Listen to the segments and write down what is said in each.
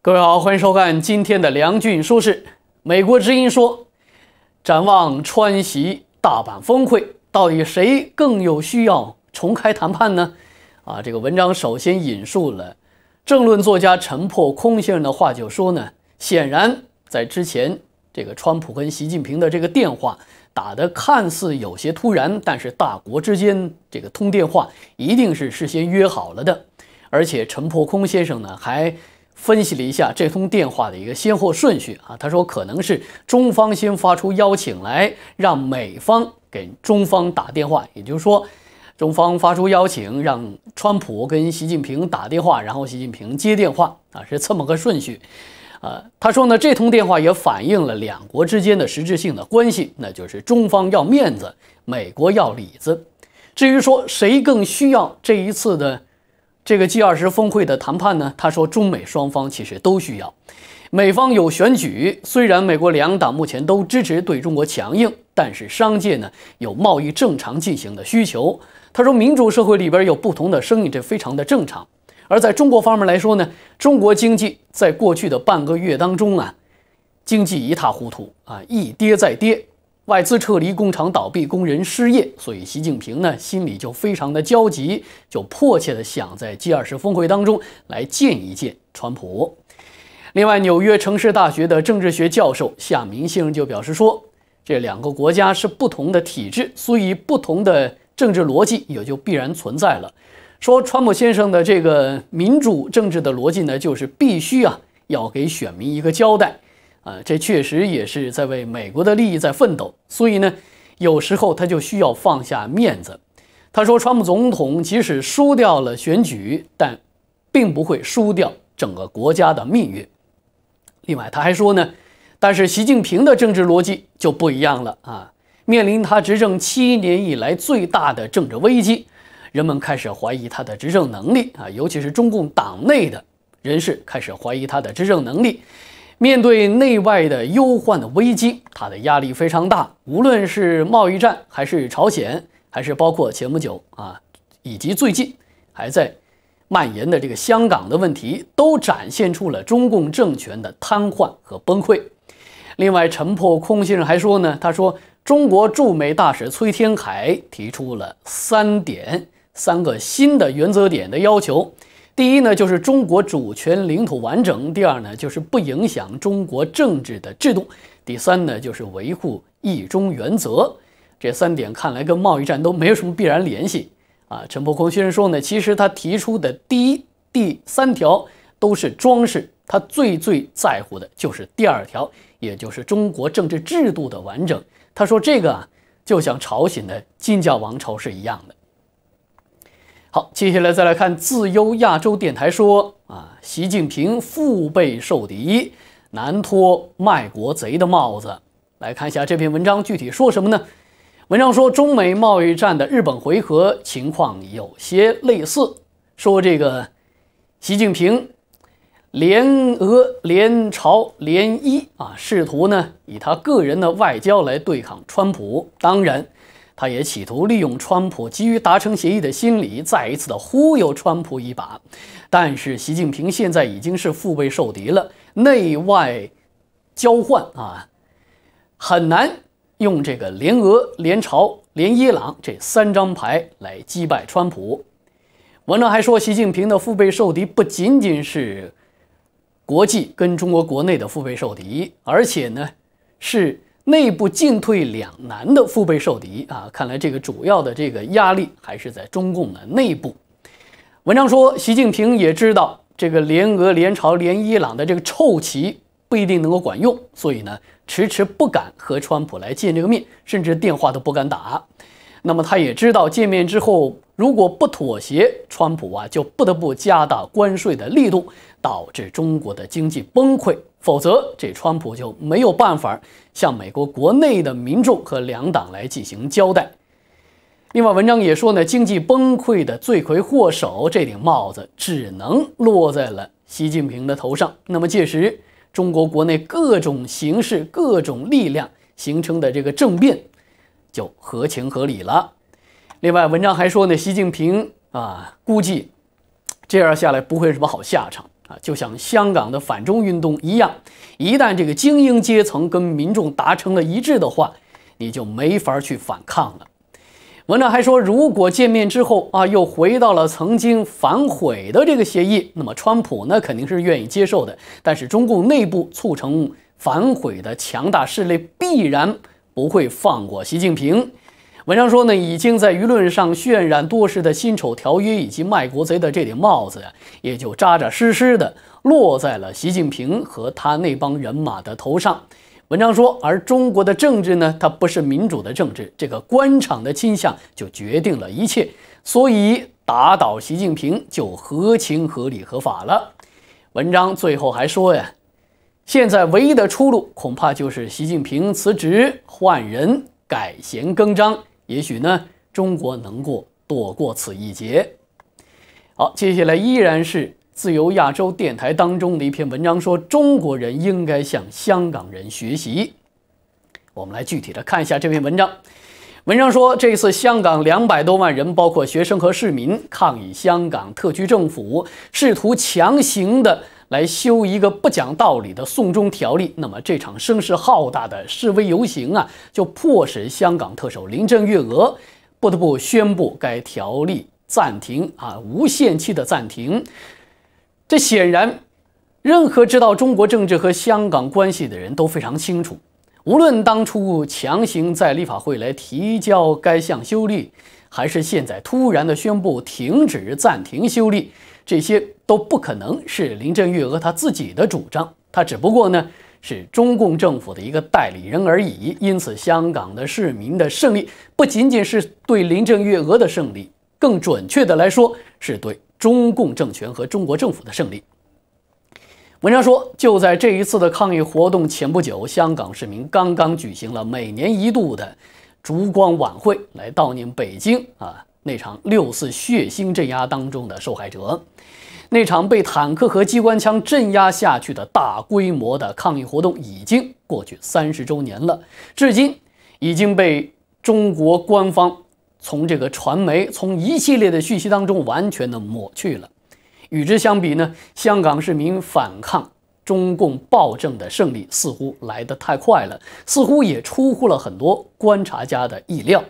各位好，欢迎收看今天的《梁俊说事》。美国之音说，展望川西大阪峰会，到底谁更有需要重开谈判呢？啊，这个文章首先引述了政论作家陈破空先生的话，就说呢，显然在之前这个川普跟习近平的这个电话打得看似有些突然，但是大国之间这个通电话一定是事先约好了的。而且陈破空先生呢还。分析了一下这通电话的一个先后顺序啊，他说可能是中方先发出邀请来，让美方给中方打电话，也就是说，中方发出邀请让川普跟习近平打电话，然后习近平接电话啊，是这么个顺序。呃，他说呢，这通电话也反映了两国之间的实质性的关系，那就是中方要面子，美国要里子。至于说谁更需要这一次的。这个 G 二十峰会的谈判呢，他说中美双方其实都需要，美方有选举，虽然美国两党目前都支持对中国强硬，但是商界呢有贸易正常进行的需求。他说民主社会里边有不同的声音，这非常的正常。而在中国方面来说呢，中国经济在过去的半个月当中啊，经济一塌糊涂啊，一跌再跌。外资撤离，工厂倒闭，工人失业，所以习近平呢心里就非常的焦急，就迫切的想在 G20 峰会当中来见一见川普。另外，纽约城市大学的政治学教授夏明先生就表示说，这两个国家是不同的体制，所以不同的政治逻辑也就必然存在了。说川普先生的这个民主政治的逻辑呢，就是必须啊要给选民一个交代。啊，这确实也是在为美国的利益在奋斗，所以呢，有时候他就需要放下面子。他说，川普总统即使输掉了选举，但并不会输掉整个国家的命运。另外，他还说呢，但是习近平的政治逻辑就不一样了啊。面临他执政七年以来最大的政治危机，人们开始怀疑他的执政能力啊，尤其是中共党内的人士开始怀疑他的执政能力。面对内外的忧患的危机，他的压力非常大。无论是贸易战，还是朝鲜，还是包括前不久啊，以及最近还在蔓延的这个香港的问题，都展现出了中共政权的瘫痪和崩溃。另外，陈破空先生还说呢，他说中国驻美大使崔天凯提出了三点三个新的原则点的要求。第一呢，就是中国主权领土完整；第二呢，就是不影响中国政治的制度；第三呢，就是维护一中原则。这三点看来跟贸易战都没有什么必然联系啊。陈伯光先生说呢，其实他提出的第一、第三条都是装饰，他最最在乎的就是第二条，也就是中国政治制度的完整。他说这个啊，就像朝鲜的金教王朝是一样的。接下来再来看自由亚洲电台说啊，习近平腹背受敌，难脱卖国贼的帽子。来看一下这篇文章具体说什么呢？文章说中美贸易战的日本回合情况有些类似，说这个习近平联俄联朝联伊啊，试图呢以他个人的外交来对抗川普。当然。他也企图利用川普急于达成协议的心理，再一次的忽悠川普一把。但是，习近平现在已经是腹背受敌了，内外交换啊，很难用这个联俄、联朝、联伊朗这三张牌来击败川普。文章还说，习近平的腹背受敌不仅仅是国际跟中国国内的腹背受敌，而且呢是。内部进退两难的腹背受敌啊！看来这个主要的这个压力还是在中共的内部。文章说，习近平也知道这个联俄、联朝、联伊朗的这个臭棋不一定能够管用，所以呢，迟迟不敢和川普来见这个面，甚至电话都不敢打。那么他也知道，见面之后如果不妥协，川普啊就不得不加大关税的力度，导致中国的经济崩溃。否则，这川普就没有办法向美国国内的民众和两党来进行交代。另外，文章也说呢，经济崩溃的罪魁祸首，这顶帽子只能落在了习近平的头上。那么届时，中国国内各种形式、各种力量形成的这个政变。就合情合理了。另外，文章还说呢，习近平啊，估计这样下来不会有什么好下场啊，就像香港的反中运动一样，一旦这个精英阶层跟民众达成了一致的话，你就没法去反抗了。文章还说，如果见面之后啊，又回到了曾经反悔的这个协议，那么川普呢肯定是愿意接受的，但是中共内部促成反悔的强大势力必然。不会放过习近平。文章说呢，已经在舆论上渲染多时的“辛丑条约”以及卖国贼的这顶帽子呀，也就扎扎实实的落在了习近平和他那帮人马的头上。文章说，而中国的政治呢，它不是民主的政治，这个官场的倾向就决定了一切，所以打倒习近平就合情合理合法了。文章最后还说呀。现在唯一的出路，恐怕就是习近平辞职换人改弦更张，也许呢，中国能够躲过此一劫。好，接下来依然是自由亚洲电台当中的一篇文章，说中国人应该向香港人学习。我们来具体的看一下这篇文章。文章说，这次香港两百多万人，包括学生和市民，抗议香港特区政府试图强行的。来修一个不讲道理的送终条例，那么这场声势浩大的示威游行啊，就迫使香港特首林郑月娥不得不宣布该条例暂停啊，无限期的暂停。这显然，任何知道中国政治和香港关系的人都非常清楚。无论当初强行在立法会来提交该项修例，还是现在突然的宣布停止暂停修例。这些都不可能是林郑月娥她自己的主张，她只不过呢是中共政府的一个代理人而已。因此，香港的市民的胜利不仅仅是对林郑月娥的胜利，更准确的来说是对中共政权和中国政府的胜利。文章说，就在这一次的抗议活动前不久，香港市民刚刚举行了每年一度的烛光晚会，来悼念北京啊。那场六四血腥镇压当中的受害者，那场被坦克和机关枪镇压下去的大规模的抗议活动已经过去三十周年了，至今已经被中国官方从这个传媒、从一系列的讯息当中完全的抹去了。与之相比呢，香港市民反抗中共暴政的胜利似乎来得太快了，似乎也出乎了很多观察家的意料。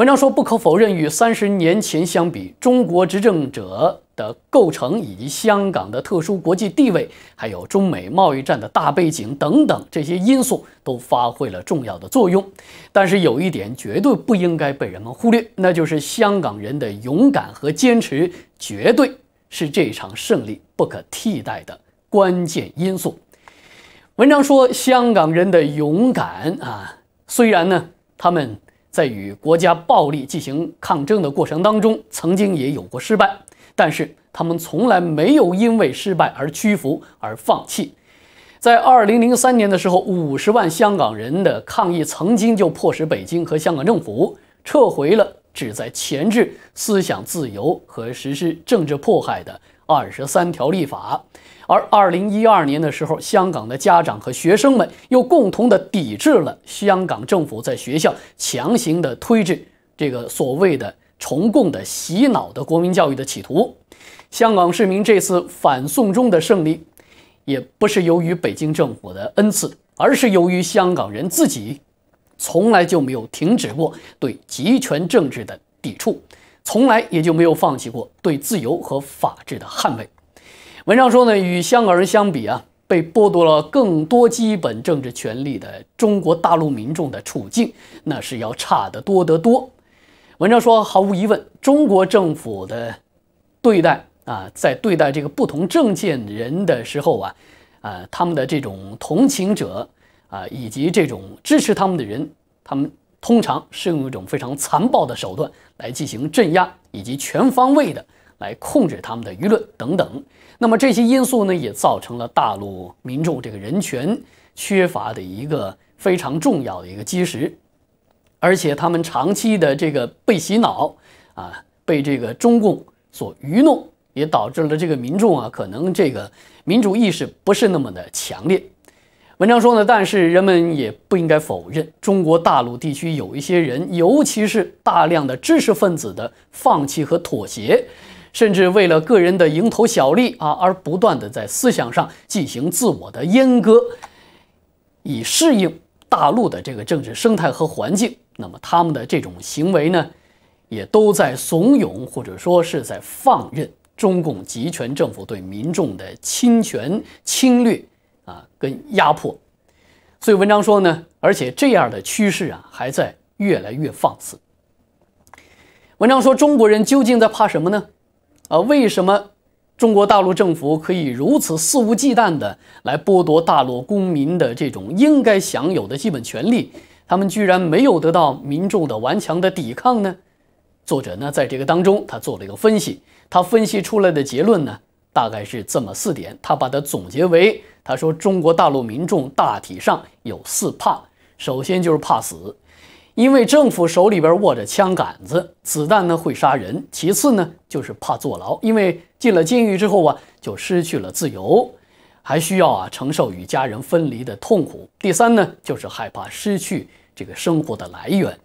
文章说，不可否认，与三十年前相比，中国执政者的构成，以及香港的特殊国际地位，还有中美贸易战的大背景等等这些因素都发挥了重要的作用。但是有一点绝对不应该被人们忽略，那就是香港人的勇敢和坚持，绝对是这场胜利不可替代的关键因素。文章说，香港人的勇敢啊，虽然呢，他们。在与国家暴力进行抗争的过程当中，曾经也有过失败，但是他们从来没有因为失败而屈服而放弃。在二零零三年的时候，五十万香港人的抗议曾经就迫使北京和香港政府撤回了旨在钳制思想自由和实施政治迫害的二十三条立法。而二零一二年的时候，香港的家长和学生们又共同的抵制了香港政府在学校强行的推制这个所谓的“重共”的洗脑的国民教育的企图。香港市民这次反送中的胜利，也不是由于北京政府的恩赐，而是由于香港人自己从来就没有停止过对集权政治的抵触，从来也就没有放弃过对自由和法治的捍卫。文章说呢，与香港人相比啊，被剥夺了更多基本政治权利的中国大陆民众的处境，那是要差得多得多。文章说，毫无疑问，中国政府的对待啊，在对待这个不同政见人的时候啊，啊，他们的这种同情者啊，以及这种支持他们的人，他们通常是用一种非常残暴的手段来进行镇压，以及全方位的。来控制他们的舆论等等，那么这些因素呢，也造成了大陆民众这个人权缺乏的一个非常重要的一个基石，而且他们长期的这个被洗脑啊，被这个中共所愚弄，也导致了这个民众啊，可能这个民主意识不是那么的强烈。文章说呢，但是人们也不应该否认，中国大陆地区有一些人，尤其是大量的知识分子的放弃和妥协。甚至为了个人的蝇头小利啊，而不断的在思想上进行自我的阉割，以适应大陆的这个政治生态和环境。那么他们的这种行为呢，也都在怂恿或者说是在放任中共集权政府对民众的侵权、侵略啊跟压迫。所以文章说呢，而且这样的趋势啊还在越来越放肆。文章说，中国人究竟在怕什么呢？呃，为什么中国大陆政府可以如此肆无忌惮的来剥夺大陆公民的这种应该享有的基本权利？他们居然没有得到民众的顽强的抵抗呢？作者呢，在这个当中他做了一个分析，他分析出来的结论呢，大概是这么四点，他把它总结为，他说中国大陆民众大体上有四怕，首先就是怕死。因为政府手里边握着枪杆子，子弹呢会杀人。其次呢就是怕坐牢，因为进了监狱之后啊，就失去了自由，还需要啊承受与家人分离的痛苦。第三呢就是害怕失去这个生活的来源。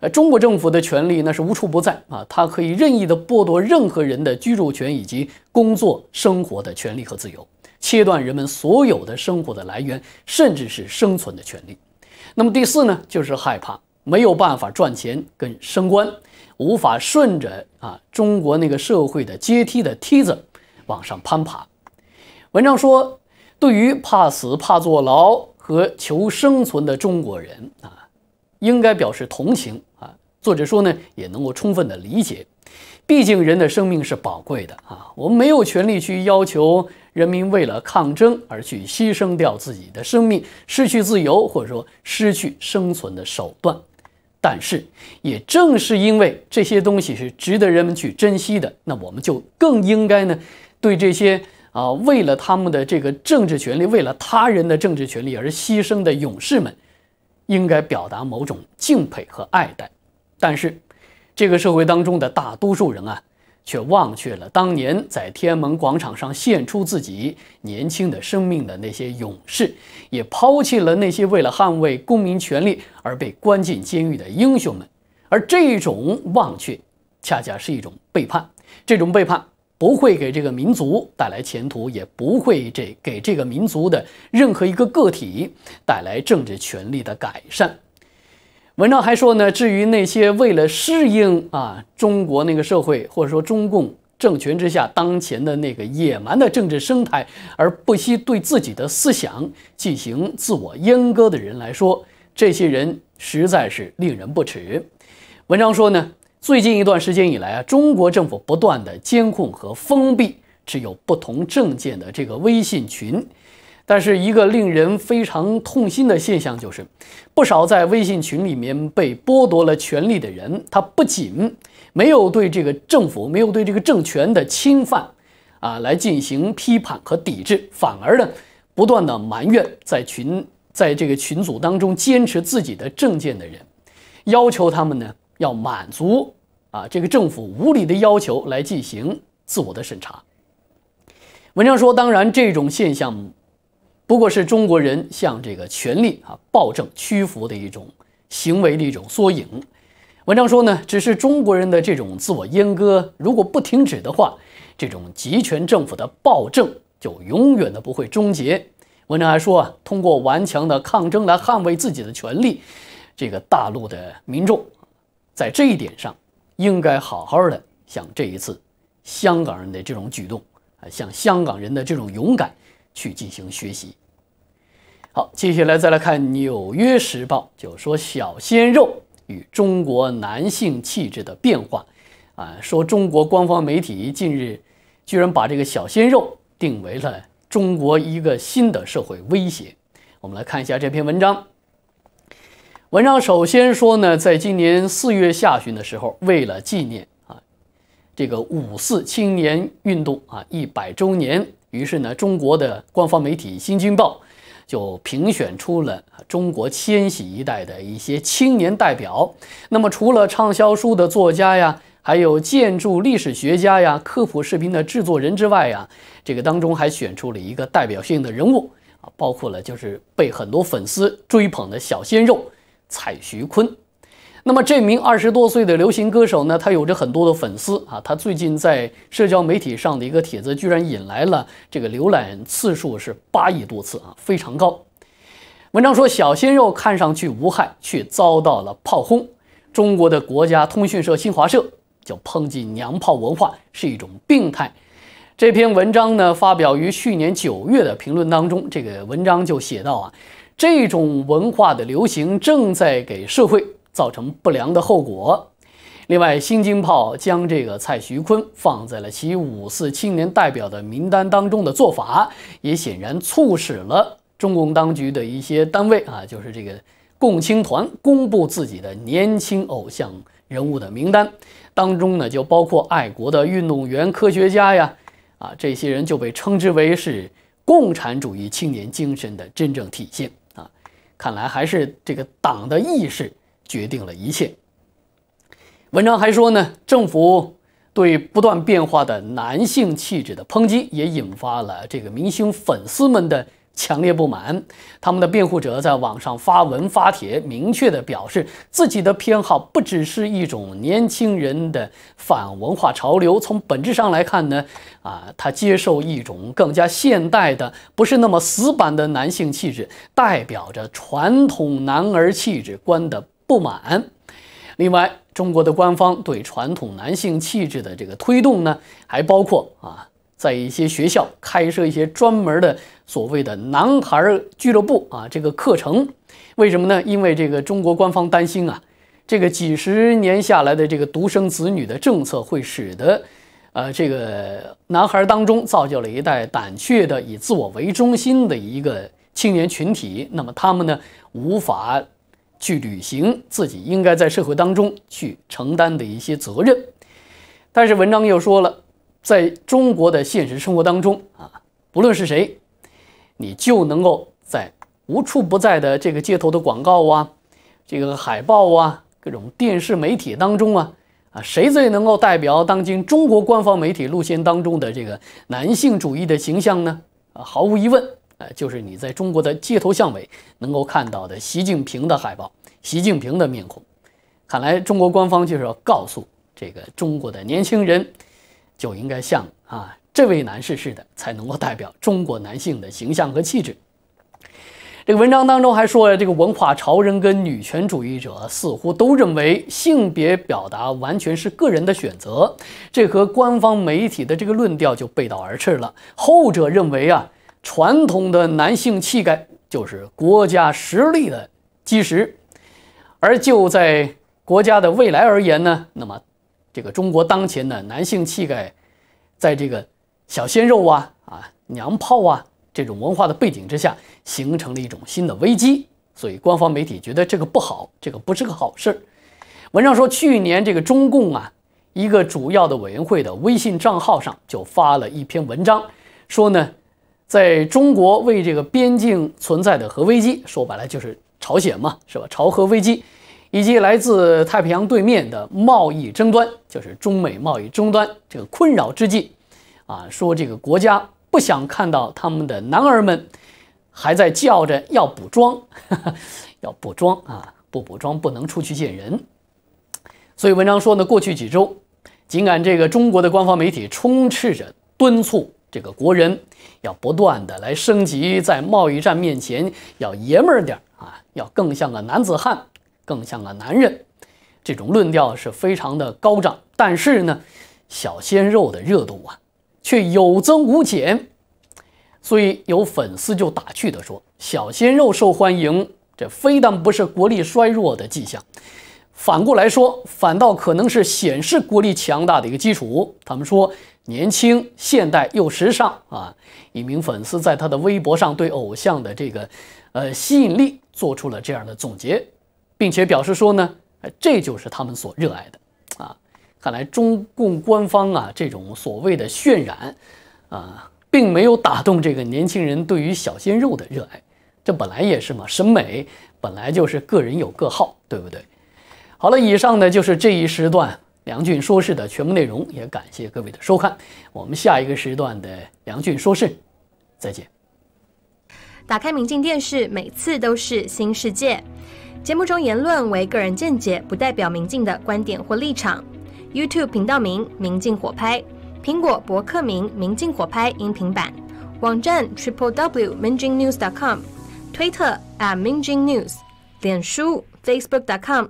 呃，中国政府的权力那是无处不在啊，它可以任意的剥夺任何人的居住权以及工作生活的权利和自由，切断人们所有的生活的来源，甚至是生存的权利。那么第四呢就是害怕。没有办法赚钱跟升官，无法顺着啊中国那个社会的阶梯的梯子往上攀爬。文章说，对于怕死怕坐牢和求生存的中国人啊，应该表示同情啊。作者说呢，也能够充分的理解，毕竟人的生命是宝贵的啊。我们没有权利去要求人民为了抗争而去牺牲掉自己的生命，失去自由或者说失去生存的手段。但是，也正是因为这些东西是值得人们去珍惜的，那我们就更应该呢，对这些啊，为了他们的这个政治权利，为了他人的政治权利而牺牲的勇士们，应该表达某种敬佩和爱戴。但是，这个社会当中的大多数人啊。却忘却了当年在天安门广场上献出自己年轻的生命的那些勇士，也抛弃了那些为了捍卫公民权利而被关进监狱的英雄们。而这种忘却，恰恰是一种背叛。这种背叛不会给这个民族带来前途，也不会这给这个民族的任何一个个体带来政治权利的改善。文章还说呢，至于那些为了适应啊中国那个社会，或者说中共政权之下当前的那个野蛮的政治生态，而不惜对自己的思想进行自我阉割的人来说，这些人实在是令人不齿。文章说呢，最近一段时间以来啊，中国政府不断的监控和封闭持有不同政见的这个微信群。但是一个令人非常痛心的现象就是，不少在微信群里面被剥夺了权利的人，他不仅没有对这个政府、没有对这个政权的侵犯啊来进行批判和抵制，反而呢，不断的埋怨在群在这个群组当中坚持自己的政见的人，要求他们呢要满足啊这个政府无理的要求来进行自我的审查。文章说，当然这种现象。不过是中国人向这个权力啊暴政屈服的一种行为的一种缩影。文章说呢，只是中国人的这种自我阉割，如果不停止的话，这种集权政府的暴政就永远的不会终结。文章还说啊，通过顽强的抗争来捍卫自己的权利，这个大陆的民众在这一点上应该好好的向这一次香港人的这种举动啊，向香港人的这种勇敢去进行学习。好，接下来再来看《纽约时报》，就说“小鲜肉”与中国男性气质的变化，啊，说中国官方媒体近日居然把这个“小鲜肉”定为了中国一个新的社会威胁。我们来看一下这篇文章。文章首先说呢，在今年四月下旬的时候，为了纪念啊这个五四青年运动啊一百周年，于是呢，中国的官方媒体《新京报》。就评选出了中国千禧一代的一些青年代表。那么，除了畅销书的作家呀，还有建筑历史学家呀、科普视频的制作人之外呀，这个当中还选出了一个代表性的人物啊，包括了就是被很多粉丝追捧的小鲜肉蔡徐坤。那么这名二十多岁的流行歌手呢？他有着很多的粉丝啊。他最近在社交媒体上的一个帖子，居然引来了这个浏览次数是八亿多次啊，非常高。文章说：“小鲜肉看上去无害，却遭到了炮轰。”中国的国家通讯社新华社就抨击“娘炮文化”是一种病态。这篇文章呢，发表于去年九月的评论当中。这个文章就写到啊，这种文化的流行正在给社会。造成不良的后果。另外，新金炮将这个蔡徐坤放在了其五四青年代表的名单当中的做法，也显然促使了中共当局的一些单位啊，就是这个共青团公布自己的年轻偶像人物的名单当中呢，就包括爱国的运动员、科学家呀，啊，这些人就被称之为是共产主义青年精神的真正体现啊。看来还是这个党的意识。决定了一切。文章还说呢，政府对不断变化的男性气质的抨击，也引发了这个明星粉丝们的强烈不满。他们的辩护者在网上发文发帖，明确的表示，自己的偏好不只是一种年轻人的反文化潮流。从本质上来看呢，啊，他接受一种更加现代的、不是那么死板的男性气质，代表着传统男儿气质观的。不满。另外，中国的官方对传统男性气质的这个推动呢，还包括啊，在一些学校开设一些专门的所谓的男孩俱乐部啊，这个课程。为什么呢？因为这个中国官方担心啊，这个几十年下来的这个独生子女的政策会使得，呃，这个男孩当中造就了一代胆怯的、以自我为中心的一个青年群体。那么他们呢，无法。去履行自己应该在社会当中去承担的一些责任，但是文章又说了，在中国的现实生活当中啊，不论是谁，你就能够在无处不在的这个街头的广告啊、这个海报啊、各种电视媒体当中啊，啊，谁最能够代表当今中国官方媒体路线当中的这个男性主义的形象呢？啊，毫无疑问，啊，就是你在中国的街头巷尾能够看到的习近平的海报。习近平的面孔，看来中国官方就是要告诉这个中国的年轻人，就应该像啊这位男士似的，才能够代表中国男性的形象和气质。这个文章当中还说，这个文化潮人跟女权主义者似乎都认为性别表达完全是个人的选择，这和官方媒体的这个论调就背道而驰了。后者认为啊，传统的男性气概就是国家实力的基石。而就在国家的未来而言呢，那么，这个中国当前的男性气概，在这个小鲜肉啊啊娘炮啊这种文化的背景之下，形成了一种新的危机。所以官方媒体觉得这个不好，这个不是个好事儿。文章说，去年这个中共啊一个主要的委员会的微信账号上就发了一篇文章，说呢，在中国为这个边境存在的核危机，说白了就是。朝鲜嘛，是吧？朝核危机，以及来自太平洋对面的贸易争端，就是中美贸易争端这个困扰之际，啊，说这个国家不想看到他们的男儿们还在叫着要补妆，要补妆啊，不补妆不能出去见人。所以文章说呢，过去几周，尽管这个中国的官方媒体充斥着敦促这个国人要不断的来升级，在贸易战面前要爷们儿点儿。要更像个男子汉，更像个男人，这种论调是非常的高涨。但是呢，小鲜肉的热度啊，却有增无减。所以有粉丝就打趣地说：“小鲜肉受欢迎，这非但不是国力衰弱的迹象，反过来说，反倒可能是显示国力强大的一个基础。”他们说：“年轻、现代又时尚啊！”一名粉丝在他的微博上对偶像的这个，呃，吸引力。做出了这样的总结，并且表示说呢，这就是他们所热爱的啊。看来中共官方啊这种所谓的渲染啊，并没有打动这个年轻人对于小鲜肉的热爱。这本来也是嘛，审美本来就是个人有个好，对不对？好了，以上呢就是这一时段梁俊说事的全部内容，也感谢各位的收看。我们下一个时段的梁俊说事，再见。打开明镜电视，每次都是新世界。节目中言论为个人见解，不代表明镜的观点或立场。YouTube 频道名：明镜火拍；苹果博客名：明镜火拍音频版；网站：triplew.mingjingnews.com；推特：@mingjingnews；脸书：facebook.com。